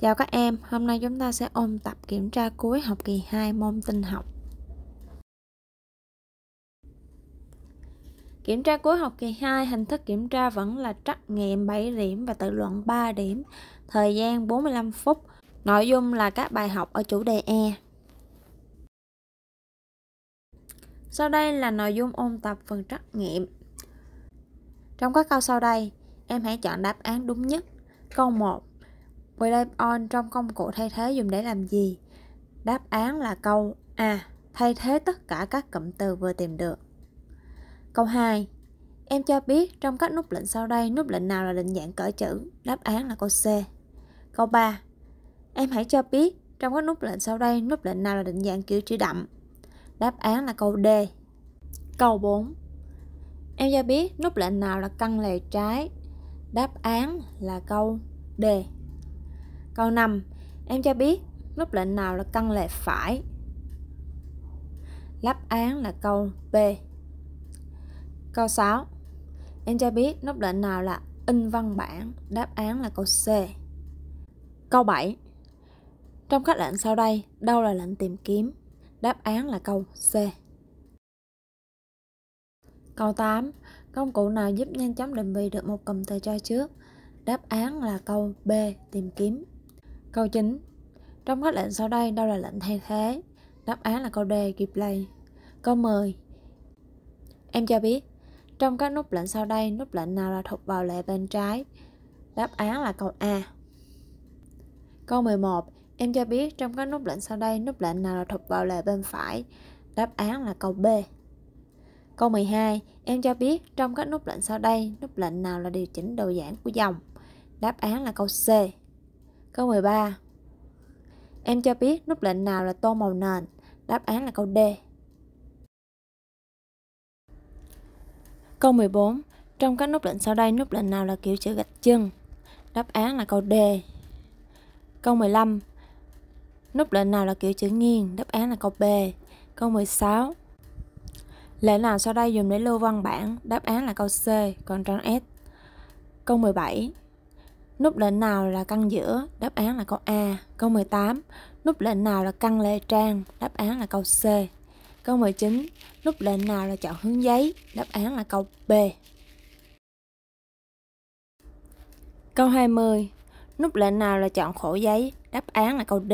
Chào các em, hôm nay chúng ta sẽ ôn tập kiểm tra cuối học kỳ 2 môn tin học. Kiểm tra cuối học kỳ 2, hình thức kiểm tra vẫn là trắc nghiệm 7 điểm và tự luận 3 điểm, thời gian 45 phút, nội dung là các bài học ở chủ đề E. Sau đây là nội dung ôn tập phần trắc nghiệm. Trong các câu sau đây, em hãy chọn đáp án đúng nhất. Câu 1 Rely on trong công cụ thay thế dùng để làm gì? Đáp án là câu A. Thay thế tất cả các cụm từ vừa tìm được. Câu 2. Em cho biết trong các nút lệnh sau đây, nút lệnh nào là định dạng cỡ chữ? Đáp án là câu C. Câu 3. Em hãy cho biết trong các nút lệnh sau đây, nút lệnh nào là định dạng kiểu chữ đậm? Đáp án là câu D. Câu 4. Em cho biết nút lệnh nào là căn lề trái? Đáp án là câu D. Câu 5. Em cho biết nút lệnh nào là căn lệ phải? Đáp án là câu B. Câu 6. Em cho biết nút lệnh nào là in văn bản? Đáp án là câu C. Câu 7. Trong các lệnh sau đây, đâu là lệnh tìm kiếm? Đáp án là câu C. Câu 8. Công cụ nào giúp nhanh chóng định vị được một cụm từ cho trước? Đáp án là câu B, tìm kiếm. Câu 9. Trong các lệnh sau đây đâu là lệnh thay thế? Đáp án là câu D, kịp play. Câu 10. Em cho biết, trong các nút lệnh sau đây, nút lệnh nào là thuộc vào lệ bên trái? Đáp án là câu A. Câu 11. Em cho biết trong các nút lệnh sau đây, nút lệnh nào là thuộc vào lệ bên phải? Đáp án là câu B. Câu 12. Em cho biết trong các nút lệnh sau đây, nút lệnh nào là điều chỉnh độ giãn của dòng? Đáp án là câu C. Câu 13 Em cho biết nút lệnh nào là tô màu nền Đáp án là câu D Câu 14 Trong các nút lệnh sau đây nút lệnh nào là kiểu chữ gạch chân Đáp án là câu D Câu 15 Nút lệnh nào là kiểu chữ nghiêng Đáp án là câu B Câu 16 Lệnh nào sau đây dùng để lưu văn bản Đáp án là câu C Còn trang S Câu 17 Nút lệnh nào là căn giữa? Đáp án là câu A. Câu 18. Nút lệnh nào là căn lệ trang? Đáp án là câu C. Câu 19. Nút lệnh nào là chọn hướng giấy? Đáp án là câu B. Câu 20. Nút lệnh nào là chọn khổ giấy? Đáp án là câu D.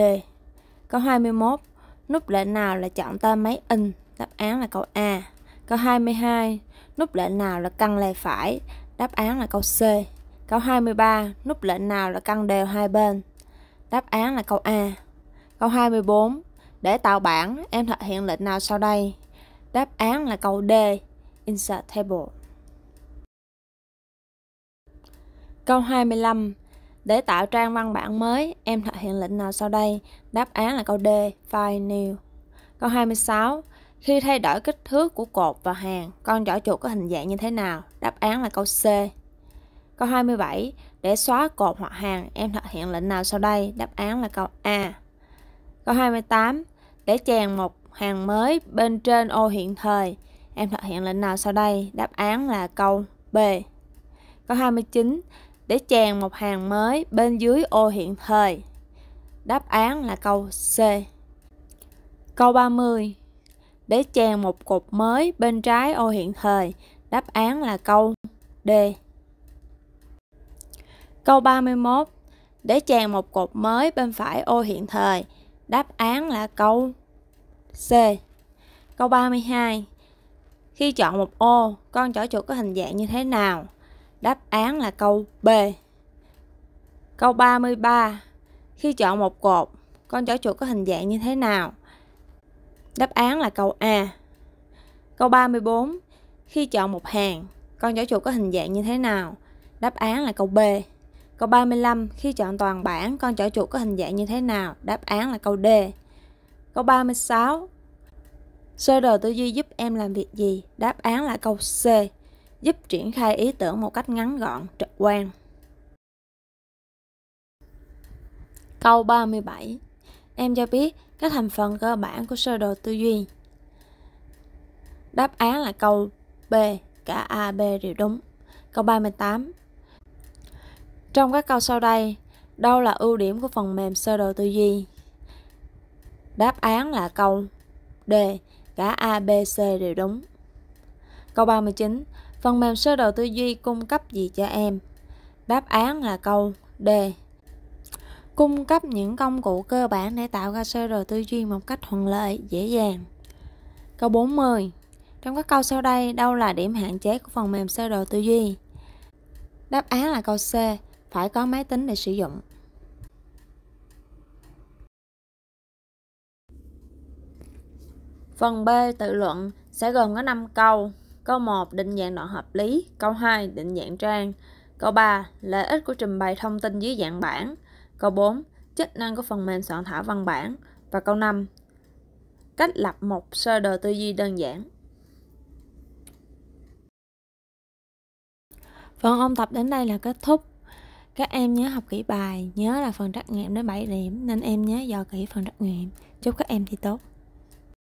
Câu 21. Nút lệnh nào là chọn ta máy in? Đáp án là câu A. Câu 22. Nút lệnh nào là căn lề phải? Đáp án là câu C. Câu 23, nút lệnh nào là cân đều hai bên? Đáp án là câu A. Câu 24, để tạo bảng, em thực hiện lệnh nào sau đây? Đáp án là câu D, insert table. Câu 25, để tạo trang văn bản mới, em thực hiện lệnh nào sau đây? Đáp án là câu D, file new. Câu 26, khi thay đổi kích thước của cột và hàng, con giỏ chuột có hình dạng như thế nào? Đáp án là câu C, Câu 27. Để xóa cột hoặc hàng, em thực hiện lệnh nào sau đây? Đáp án là câu A. Câu 28. Để chèn một hàng mới bên trên ô hiện thời, em thực hiện lệnh nào sau đây? Đáp án là câu B. Câu 29. Để chèn một hàng mới bên dưới ô hiện thời, đáp án là câu C. Câu 30. Để chèn một cột mới bên trái ô hiện thời, đáp án là câu D. Câu 31. Để chèn một cột mới bên phải ô hiện thời, đáp án là câu C. Câu 32. Khi chọn một ô, con chỏ chuột có hình dạng như thế nào? Đáp án là câu B. Câu 33. Khi chọn một cột, con chó chuột có hình dạng như thế nào? Đáp án là câu A. Câu 34. Khi chọn một hàng, con chó chuột có hình dạng như thế nào? Đáp án là câu B. Câu 35, khi chọn toàn bản, con chỏ chuột có hình dạng như thế nào? Đáp án là câu D. Câu 36, sơ đồ tư duy giúp em làm việc gì? Đáp án là câu C, giúp triển khai ý tưởng một cách ngắn gọn, trực quan. Câu 37, em cho biết các thành phần cơ bản của sơ đồ tư duy. Đáp án là câu B, cả A, B đều đúng. Câu 38, trong các câu sau đây, đâu là ưu điểm của phần mềm sơ đồ tư duy? Đáp án là câu D. Cả A, B, C đều đúng. Câu 39. Phần mềm sơ đồ tư duy cung cấp gì cho em? Đáp án là câu D. Cung cấp những công cụ cơ bản để tạo ra sơ đồ tư duy một cách thuận lợi, dễ dàng. Câu 40. Trong các câu sau đây, đâu là điểm hạn chế của phần mềm sơ đồ tư duy? Đáp án là câu C phải có máy tính để sử dụng. Phần B tự luận sẽ gồm có 5 câu. Câu 1 định dạng đoạn hợp lý, câu 2 định dạng trang, câu 3 lợi ích của trình bày thông tin dưới dạng bảng, câu 4 chức năng của phần mềm soạn thảo văn bản và câu 5 cách lập một sơ đồ tư duy đơn giản. Phần vâng, ôn tập đến đây là kết thúc. Các em nhớ học kỹ bài, nhớ là phần trắc nghiệm đến 7 điểm nên em nhớ dò kỹ phần trắc nghiệm. Chúc các em thi tốt.